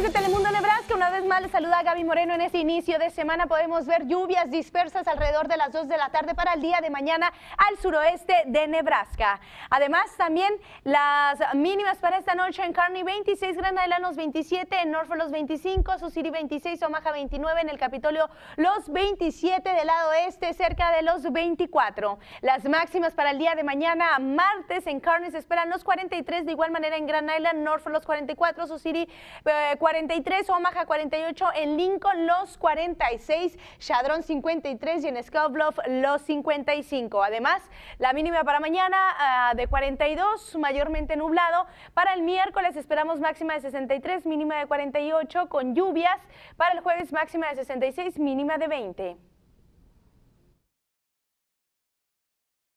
de Telemundo Nebraska, una vez más les saluda a Gaby Moreno. En este inicio de semana podemos ver lluvias dispersas alrededor de las 2 de la tarde para el día de mañana al suroeste de Nebraska. Además, también las mínimas para esta noche en Kearney 26, Gran Island los 27, en Norfolk los 25, Sioux 26, Omaha 29, en el Capitolio los 27 del lado este, cerca de los 24. Las máximas para el día de mañana, martes en Kearney se esperan los 43, de igual manera en Gran Island, Norfolk los 44, Sioux City eh, 43, Omaha 48, en Lincoln los 46, Chadron 53 y en Bluff los 55. Además, la mínima para mañana ah, de 42, mayormente nublado. Para el miércoles esperamos máxima de 63, mínima de 48 con lluvias. Para el jueves máxima de 66, mínima de 20.